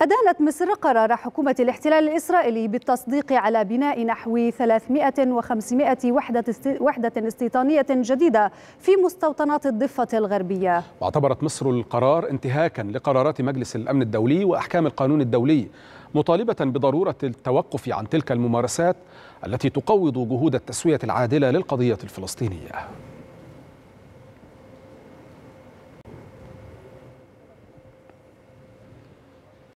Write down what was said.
أدانت مصر قرار حكومة الاحتلال الإسرائيلي بالتصديق على بناء نحو 300 و500 وحدة, وحدة استيطانية جديدة في مستوطنات الضفة الغربية واعتبرت مصر القرار انتهاكا لقرارات مجلس الأمن الدولي وأحكام القانون الدولي مطالبة بضرورة التوقف عن تلك الممارسات التي تقوض جهود التسوية العادلة للقضية الفلسطينية